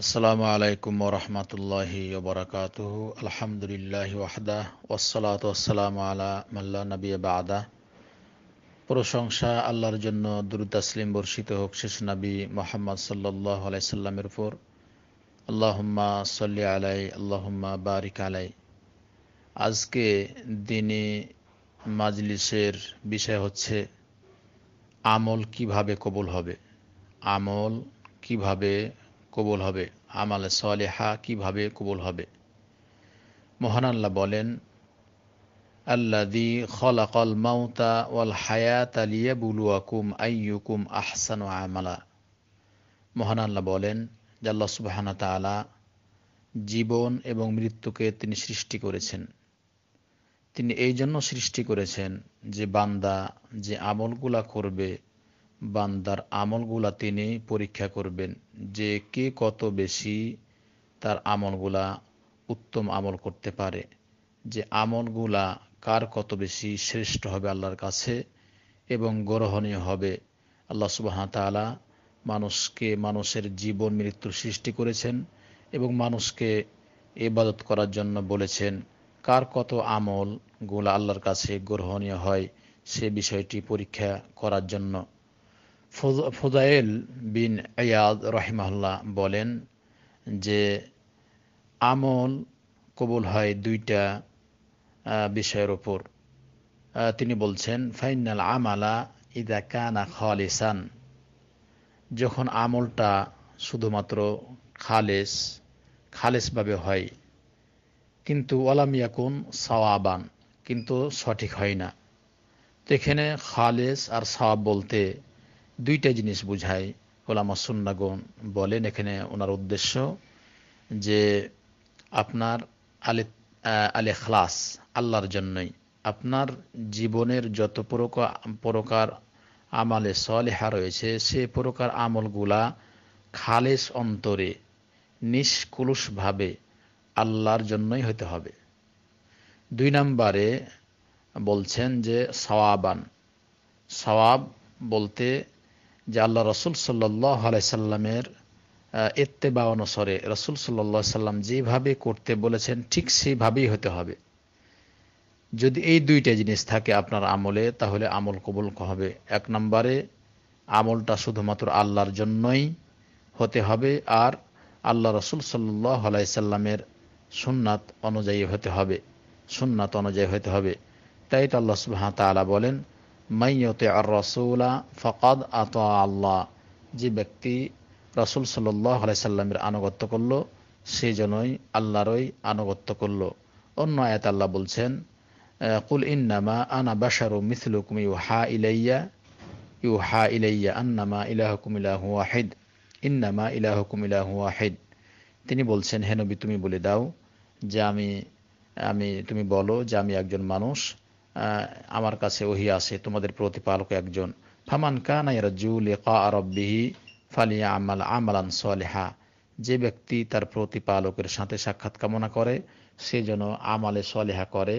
আসসালামু আলাইকুম ওরহমতুল্লাহি ওবরাকাত আলহামদুলিল্লাহ ওয়াহদা ওসালাত ওসালাম আলা মাল্লা নবী বাদা প্রশংসা আল্লাহর জন্য দুরু তাসলিম বর্ষিত হোক শেষ নবী মোহাম্মদ সাল্লাহ আলাইসাল্লামের উপর আল্লাহম্মা সাল্লি আলাই আল্লাহম্মা বারিক আলাই আজকে দিনে মাজলিসের বিষয় হচ্ছে আমল কিভাবে কবুল হবে আমল কিভাবে কবুল হবে আমাল হা কীভাবে কবুল হবে মহান আল্লাহ বলেন আল্লাদি খলাকল মাউতা ওয়াল হায়াত আলিয়া বুলুয়াকুম আইয়ুকুম আহসান আমালা মহান আল্লাহ বলেন জাল্লা সুবাহানা তালা জীবন এবং মৃত্যুকে তিনি সৃষ্টি করেছেন তিনি এই জন্য সৃষ্টি করেছেন যে বান্দা যে আমলগুলা করবে বান্দার আমলগুলা তিনি পরীক্ষা করবেন যে কে কত বেশি তার আমলগুলা উত্তম আমল করতে পারে যে আমলগুলা কার কত বেশি শ্রেষ্ঠ হবে আল্লাহর কাছে এবং গ্রহণীয় হবে আল্লাহ সুবাহা তালা মানুষকে মানুষের জীবন মৃত্যুর সৃষ্টি করেছেন এবং মানুষকে এবাদত করার জন্য বলেছেন কার কত আমল গুলা আল্লাহর কাছে গ্রহণীয় হয় সে বিষয়টি পরীক্ষা করার জন্য ফুজাইল বিন আয়াদ রহিমাহুল্লাহ বলেন যে আমল কবুল হয় দুইটা বিষয়ের ওপর তিনি বলছেন ফাইনাল আমালা ইদা কানা খালিসান যখন আমলটা শুধুমাত্র খালেস খালেসভাবে হয় কিন্তু ওয়ালাম ইয়াকুন সাওয়াবান কিন্তু সঠিক হয় না এখানে খালেস আর সাওয়াব বলতে দুইটা জিনিস বুঝায় ওলামা সুন্নাগণ বলেন এখানে ওনার উদ্দেশ্য যে আপনার আলে আলে খ্লাস আল্লাহর জন্যই আপনার জীবনের যত প্রকার আমালে সলেহা রয়েছে সে প্রকার আমলগুলা খালেস অন্তরে নিষ্কুলুষভাবে আল্লাহর জন্যই হতে হবে দুই নম্বরে বলছেন যে সওয়াবান সওয়াব বলতে যে আল্লাহ রসুল সাল্লাহ আলাইসাল্লামের বা অনুসরে রসুল সাল্লাহ সাল্লাম যেভাবে করতে বলেছেন ঠিক সেইভাবেই হতে হবে যদি এই দুইটা জিনিস থাকে আপনার আমলে তাহলে আমল কবুল হবে এক নম্বরে আমলটা শুধুমাত্র আল্লাহর জন্যই হতে হবে আর আল্লাহ রসুল সাল্লাহ আলাইসাল্লামের সুন্নাত অনুযায়ী হতে হবে সুননাথ অনুযায়ী হতে হবে তাই তো আল্লাহ সুবাহ তালা বলেন মাইয়তে আর রসুলা ফকাদ আত আল্লাহ যে ব্যক্তি রসুল সাল্লাহ সাল্লামের আনুগত্য করল সে জন্যই আল্লাহরই আনুগত্য করল অন্য আয়াত আল্লাহ বলছেন কুল ইন্নামা আনা বাসারু মিথলুকুম হা ইলাইয়া ইউ হা ইলাইয়া আন্নামা ইলাহকুম ইলাহু আহেদ ইন্নামা ইলাহকুম ইলাহু আহেদ তিনি বলছেন হেনবি তুমি বলে দাও যে আমি আমি তুমি বলো যে আমি একজন মানুষ আমার কাছে ওহি আছে তোমাদের প্রতিপালক একজন ফামান কানাইরা ফালিয়া আমাল আমালান সলেহা যে ব্যক্তি তার প্রতিপালকের সাথে সাক্ষাৎ কামনা করে সে যেন আমালে সলেহা করে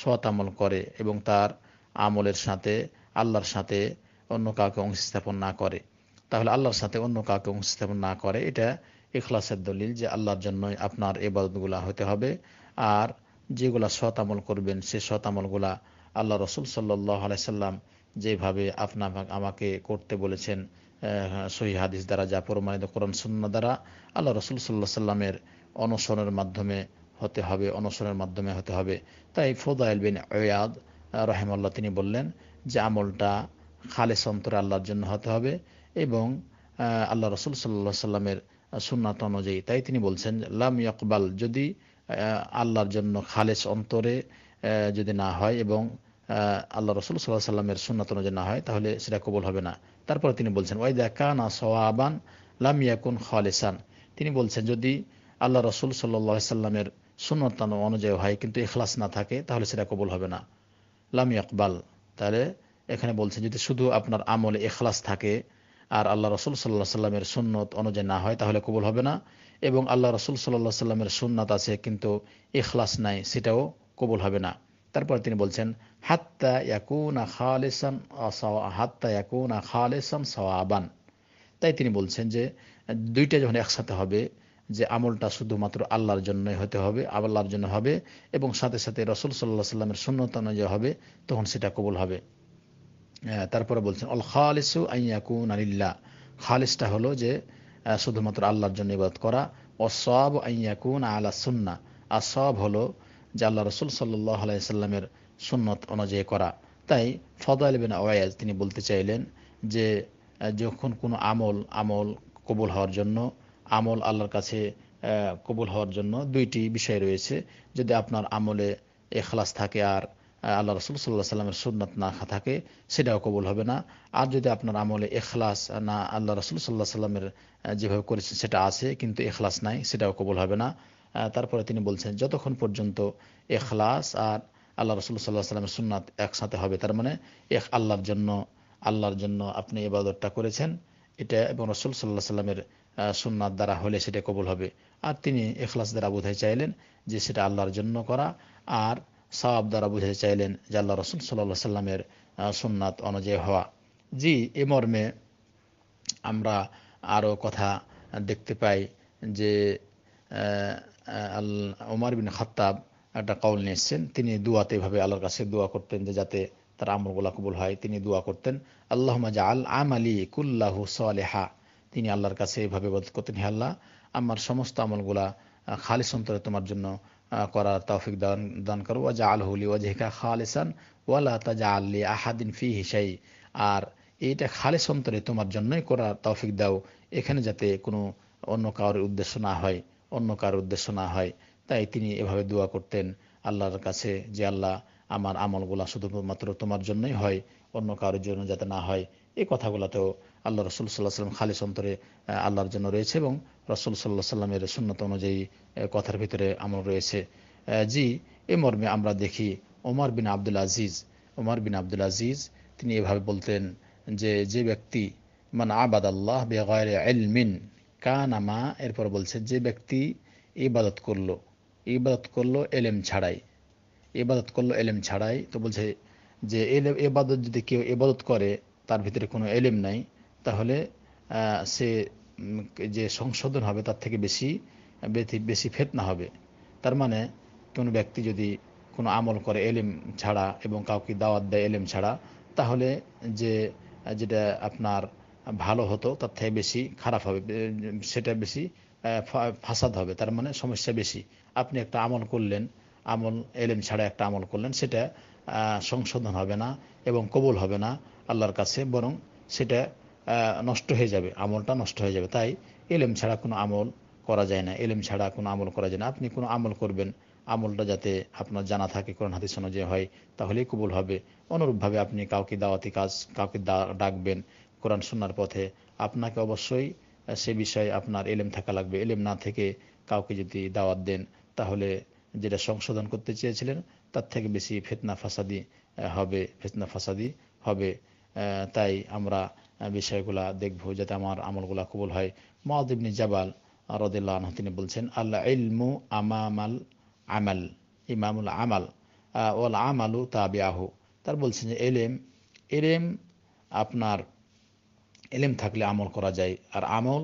সৎ আমল করে এবং তার আমলের সাথে আল্লাহর সাথে অন্য কাউকে অংশ স্থাপন না করে তাহলে আল্লাহর সাথে অন্য কাউকে অংশ স্থাপন না করে এটা এখলাসের দলিল যে আল্লাহর জন্যই আপনার এবাদতগুলা হতে হবে আর যেগুলা সৎ আমল করবেন সে সৎ আমলগুলা আল্লাহ রসুল সাল্লাহ আলাইসাল্লাম যেভাবে আপনা আমাকে করতে বলেছেন সহি হাদিস দ্বারা যা প্রমাণিত করণ সুন্না দ্বারা আল্লাহ রসুল সাল্লাহ সাল্লামের অনশনের মাধ্যমে হতে হবে অনশনের মাধ্যমে হতে হবে তাই ফোদাইল বিন ওয়াদ রহেমাল্লাহ তিনি বললেন যে আমলটা খালেস অন্তরে আল্লাহর জন্য হতে হবে এবং আল্লাহ রসুল সাল্লাহ সাল্লামের সুন্নাত অনুযায়ী তাই তিনি বলছেন লাম ইকবাল যদি আল্লাহর জন্য খালেস অন্তরে যদি না হয় এবং আল্লাহ রসুল সাল্লাহ সাল্লামের সুন্নাত অনুযায়ী না হয় তাহলে সেটা কবল হবে না তারপরে তিনি বলছেন দেখা কানা সোয়াবান লামিয়াকুন খালেসান তিনি বলছেন যদি আল্লাহ রসুল সাল্লাহ সাল্লামের সুন্নত অনুযায়ী হয় কিন্তু এখলাস না থাকে তাহলে সেটা কবল হবে না লামি আকবাল তাহলে এখানে বলছেন যদি শুধু আপনার আমলে এখলাস থাকে আর আল্লাহ রসুল সাল্লাহ সাল্লামের সুন্নত অনুযায়ী না হয় তাহলে কবল হবে না এবং আল্লাহ রসুল সাল্লাহ সাল্লামের সুন্নাত আছে কিন্তু এখলাস নাই সেটাও কবুল হবে না তারপর তিনি বলছেন হাত্তা ইয়াকুনা খালেসান হাত্তা ইয়াকুনা খালেসান সওয়াবান তাই তিনি বলছেন যে দুইটা যখন একসাথে হবে যে আমলটা শুধুমাত্র আল্লাহর জন্যই হতে হবে আল্লাহর জন্য হবে এবং সাথে সাথে রসুল সাল্লাহ সাল্লামের শূন্যত অনুযায়ী হবে তখন সেটা কবুল হবে তারপরে বলছেন অল খালেসু আইয়াকুন আলিল্লা খালেসটা হলো যে শুধুমাত্র আল্লাহর জন্য ইবাদ করা ও সব আইয়াকুন আলা সুন্না আর সব হলো যে আল্লাহ রসুল সাল্লাহ আলাইসাল্লামের সুন্নত অনুযায়ী করা তাই ফদাল বিন আওয়াজ তিনি বলতে চাইলেন যে যখন কোনো আমল আমল কবুল হওয়ার জন্য আমল আল্লাহর কাছে কবুল হওয়ার জন্য দুইটি বিষয় রয়েছে যদি আপনার আমলে এখলাস থাকে আর আল্লাহ রসুল সাল্লাহ সাল্লামের সুন্নত না থাকে সেটাও কবুল হবে না আর যদি আপনার আমলে এখলাস না আল্লাহ রসুল সাল্লাহ সাল্লামের যেভাবে করেছে সেটা আছে কিন্তু এখলাস নাই সেটাও কবুল হবে না তারপরে তিনি বলছেন যতক্ষণ পর্যন্ত এখলাস আর আল্লাহ রসুল সাল্লাহ সাল্লামের সুন্নাত একসাথে হবে তার মানে এক আল্লাহর জন্য আল্লাহর জন্য আপনি এবাদতটা করেছেন এটা এবং রসুল সাল্লাহ সাল্লামের সুন্নাত দ্বারা হলে সেটা কবল হবে আর তিনি এখলাস দ্বারা বোঝাই চাইলেন যে সেটা আল্লাহর জন্য করা আর সাব দ্বারা বুঝাতে চাইলেন যে আল্লাহ রসুল সাল্লাহ সাল্লামের সুন্নাত অনুযায়ী হওয়া জি এ মর্মে আমরা আরও কথা দেখতে পাই যে আল বিন খাত্তাব একটা কৌল নিয়ে তিনি দুয়াতে এভাবে আল্লাহর কাছে দোয়া করতেন যে যাতে তার আমলগুলা কবুল হয় তিনি দোয়া করতেন আল্লাহ মাজা আল আম আলী কুল্লাহু সালেহা তিনি আল্লাহর কাছে এভাবে বদ করতেন হে আল্লাহ আমার সমস্ত আমলগুলা খালিস অন্তরে তোমার জন্য করার তৌফিক দান দান করো ওয়াজা আল হুলি ওয়াজেহা খালিসান ওয়ালা তাজা আল্লি আহাদিন ফি হিসাই আর এইটা খালিস অন্তরে তোমার জন্যই করার তৌফিক দাও এখানে যাতে কোনো অন্য কারোর উদ্দেশ্য না হয় অন্য কার উদ্দেশ্য না হয় তাই তিনি এভাবে দোয়া করতেন আল্লাহর কাছে যে আল্লাহ আমার আমলগুলা শুধুমাত্র তোমার জন্যই হয় অন্য কারোর জন্য যাতে না হয় এই কথাগুলোতেও আল্লাহ রসুল সাল্লাহ সাল্লাম খালিস অন্তরে আল্লাহর জন্য রয়েছে এবং রসুল সাল্লাহ সাল্লামের সুন্নত অনুযায়ী কথার ভিতরে আমল রয়েছে জি এ মর্মে আমরা দেখি ওমর বিন আবদুল আজিজ ওমর বিন আবদুল আজিজ তিনি এভাবে বলতেন যে যে ব্যক্তি মানে আবাদ আল্লাহ বেগায় এলমিন কানামা এরপর বলছে যে ব্যক্তি ইবাদত করলো ইবাদত করলো এলেম ছাড়াই ইবাদত করলো এলেম ছাড়াই তো বলছে যে এলেম এবাদত যদি কেউ এবাদত করে তার ভিতরে কোনো এলেম নাই তাহলে সে যে সংশোধন হবে তার থেকে বেশি বেশি ফেতনা হবে তার মানে কোনো ব্যক্তি যদি কোনো আমল করে এলেম ছাড়া এবং কাউকে দাওয়াত দেয় এলেম ছাড়া তাহলে যে যেটা আপনার ভালো হতো তার থেকে বেশি খারাপ হবে সেটা বেশি ফাসাদ হবে তার মানে সমস্যা বেশি আপনি একটা আমল করলেন আমল এলেম ছাড়া একটা আমল করলেন সেটা সংশোধন হবে না এবং কবুল হবে না আল্লাহর কাছে বরং সেটা নষ্ট হয়ে যাবে আমলটা নষ্ট হয়ে যাবে তাই এলেম ছাড়া কোনো আমল করা যায় না এলেম ছাড়া কোনো আমল করা যায় না আপনি কোনো আমল করবেন আমলটা যাতে আপনার জানা থাকে কোরআন হাতিস অনুযায়ী হয় তাহলেই কবুল হবে অনুরূপভাবে আপনি কাউকে দাওয়াতি কাজ কাউকে ডাকবেন কোরআন শোনার পথে আপনাকে অবশ্যই সে বিষয়ে আপনার এলেম থাকা লাগবে এলেম না থেকে কাউকে যদি দাওয়াত দেন তাহলে যেটা সংশোধন করতে চেয়েছিলেন তার থেকে বেশি ফেতনা ফাসাদি হবে ফেতনা ফাসাদি হবে তাই আমরা বিষয়গুলা দেখব যাতে আমার আমলগুলা কবুল হয় মহাদিবনি জাবাল রদিল্লাহ তিনি বলছেন আল্লাহ ইলমু আমামাল আমাল ইমামুল আমাল ওয়াল আমালু আহ তার বলছেন যে এলেম এলেম আপনার এলেম থাকলে আমল করা যায় আর আমল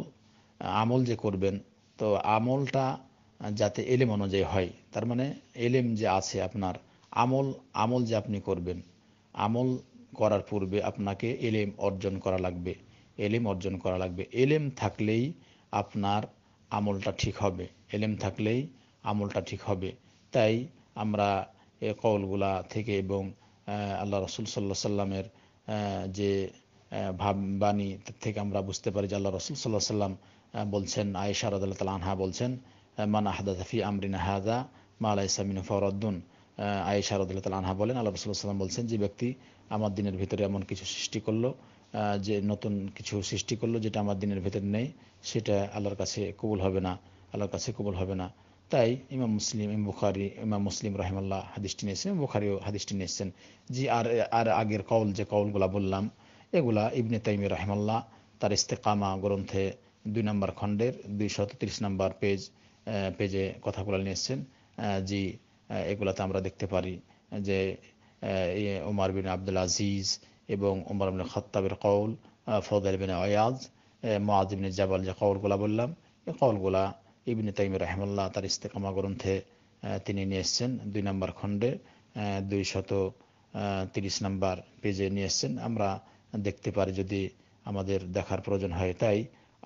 আমল যে করবেন তো আমলটা যাতে এলেম অনুযায়ী হয় তার মানে এলেম যে আছে আপনার আমল আমল যে আপনি করবেন আমল করার পূর্বে আপনাকে এলেম অর্জন করা লাগবে এলেম অর্জন করা লাগবে এলেম থাকলেই আপনার আমলটা ঠিক হবে এলেম থাকলেই আমলটা ঠিক হবে তাই আমরা এ কলগুলা থেকে এবং আল্লাহ রসুল সাল্লাহ সাল্লামের যে ভাববাণী থেকে আমরা বুঝতে পারি যে আল্লাহ রসুল সাল্লাহ সাল্লাম বলছেন আয়েশা রাদাল্লাহ তাল আনহা বলছেন মান হাদা ফি আমরিন হাদা মা আলাহ সামিন ফরদ্দুন আয়েশা রাদাল্লাহ তাল আনহা বলেন আল্লাহ রসুল্লাহ সাল্লাম বলছেন যে ব্যক্তি আমার দিনের ভিতরে এমন কিছু সৃষ্টি করলো যে নতুন কিছু সৃষ্টি করলো যেটা আমার দিনের ভেতরে নেই সেটা আল্লাহর কাছে কবুল হবে না আল্লাহর কাছে কবুল হবে না তাই ইমাম মুসলিম ইম বুখারি ইমাম মুসলিম রহমাল্লাহ হাদিসটি নিয়েছেন বুখারিও হাদিসটি নিয়েছেন জি আর আর আগের কৌল যে কৌলগুলা বললাম এগুলা ইবনে তাইম রাহিমাল্লাহ তার ইস্তেকামা গ্রন্থে দুই নম্বর খণ্ডের দুইশত তিরিশ নম্বর পেজ পেজে কথাগুলো নিয়ে জি এগুলাতে আমরা দেখতে পারি যে উমার বিন আবদুল আজিজ এবং উমর বিন খত্তাবের কৌল ফদাল বিন অয়াজ মোয়াজ বিন জাবাল যে কৌলগুলা বললাম এই কৌলগুলা ইবনে তাইম রাহমাল্লাহ তার ইস্তেকামা গ্রন্থে তিনি নিয়ে এসছেন দুই নম্বর খণ্ডে দুইশত তিরিশ নম্বর পেজে নিয়ে এসছেন আমরা দেখতে পারে যদি আমাদের দেখার প্রয়োজন হয় তাই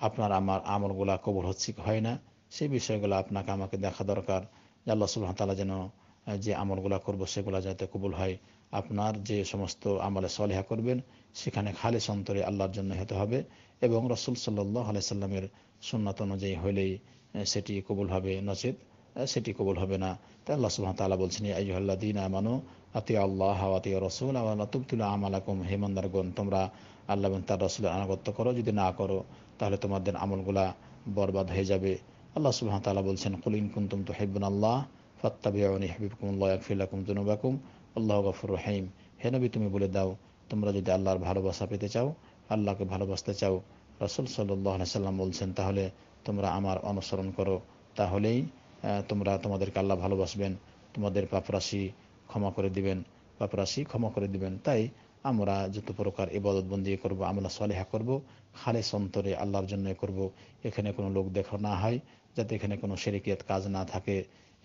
আপনার আমার আমলগুলা কবুল হচ্ছে হয় না সেই বিষয়গুলো আপনাকে আমাকে দেখা দরকার আল্লাহ সুল্লাহ তালা যেন যে আমলগুলা করবো সেগুলো যাতে কবুল হয় আপনার যে সমস্ত আমলে সলেহা করবেন সেখানে খালি সন্তরে আল্লাহর জন্য হতে হবে এবং রসুল সাল্লাহ আলাইসাল্লামের সাল্লামের সুন্নাত অনুযায়ী হলেই সেটি কবুল হবে নচেত সেটি কবল হবে না তাই আল্লাহ সুহাম তালা বলছেন আইজুহাল্লা দিন আমানো আতি আল্লাহ আতি রসুল আল্লাহ তুবতুল্লাহ আমালাকুম হেমন্দারগণ তোমরা আল্লাহ তার রসুলের আনাগত্য করো যদি না করো তাহলে তোমাদের আমলগুলা বরবাদ হয়ে যাবে আল্লাহ সুহাম তালা বলছেন কুলিন কুন্তুম তো হেবুন আল্লাহ ফত্তাবিউনি হাবিবকুমুল্লাহ আকফিল্লাকুম জুনুবাকুম আল্লাহ গফর রহিম হেনবি তুমি বলে দাও তোমরা যদি আল্লাহর ভালোবাসা পেতে চাও আল্লাহকে ভালোবাসতে চাও রসুল সাল্লাহ সাল্লাম বলছেন তাহলে তোমরা আমার অনুসরণ করো তাহলেই তোমরা তোমাদেরকে আল্লাহ ভালোবাসবেন তোমাদের পাপরাশি ক্ষমা করে দিবেন পাপরাশি ক্ষমা করে দিবেন তাই আমরা যত প্রকার ইবাদতবন্দি করব আমরা সলেহা করব খালে সন্তরে আল্লাহর জন্য করব এখানে কোনো লোক দেখা না হয় যাতে এখানে কোনো শেরিকিয়াত কাজ না থাকে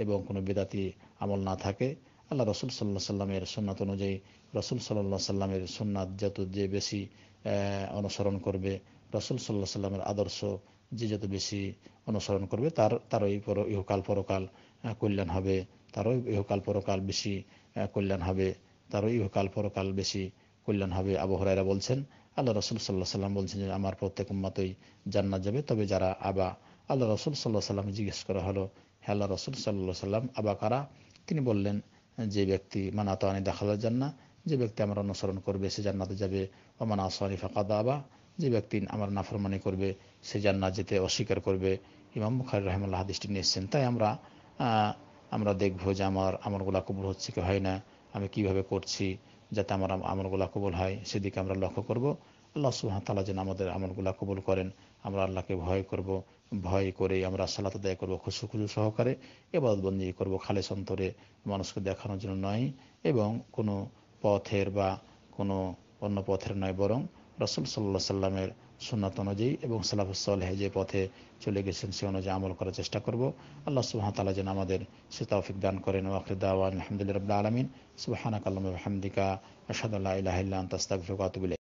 এবং কোনো বেদাতি আমল না থাকে আল্লাহ রসুল সাল্লাহ সাল্লামের সুন্নাত অনুযায়ী রসুল সাল্লাহ সাল্লামের সুন্নাত যত যে বেশি অনুসরণ করবে রসুল সাল্লাহ সাল্লামের আদর্শ যে যত বেশি অনুসরণ করবে তার তারও পর ইহকাল পরকাল কল্যাণ হবে তারও ইহকাল পরকাল বেশি কল্যাণ হবে তারও ইহকাল পরকাল বেশি কল্যাণ হবে আবহরাইরা বলছেন আল্লাহ রসুল সাল্লাহ সাল্লাম বলছেন যে আমার প্রত্যেক উম্মাতই জান্নাত যাবে তবে যারা আবা আল্লাহ রসুল সাল্লাহ সাল্লাম জিজ্ঞেস করা হলো হ্যাঁ আল্লাহ রসুল সাল্লাহ সাল্লাম আবা কারা তিনি বললেন যে ব্যক্তি মানা আনি দেখালার জান্না যে ব্যক্তি আমার অনুসরণ করবে সে জান্নাতে যাবে ও মানা আসানি ফাঁকা আবা যে ব্যক্তি আমার নাফরমানি করবে সে জান্নাত যেতে অস্বীকার করবে ইমাম বুখারি রহমাল্লাহ হাদিসটি নিয়েছেন তাই আমরা আমরা দেখব যে আমার আমলগুলা কবুল হচ্ছে কি হয় না আমি কিভাবে করছি যাতে আমার আমলগুলা কবুল হয় সেদিকে আমরা লক্ষ্য করব আল্লাহ তালা যেন আমাদের আমলগুলা কবুল করেন আমরা আল্লাহকে ভয় করব ভয় করে আমরা সালাত দেয় করবো খুশু খুশু সহকারে এবাদবন্দি করব খালেস অন্তরে মানুষকে দেখানোর জন্য নয় এবং কোনো পথের বা কোনো অন্য পথের নয় বরং রসুল সাল্লা সাল্লামের সুনাত অনুযায়ী এবং সালাফুসলহে যে পথে চলে গেছেন সে অনুযায়ী আমল করার চেষ্টা করব আল্লাহ তালা যেন আমাদের সে তৌফিক দান করেন ওয়াকরিদাওয়ান আলহামদুলিল্লাহ আলমিন সুবাহানা কালাম হামদিকা আসাদুল্লাহ ইহিল্লা তাস্তাক ফিকাতবিল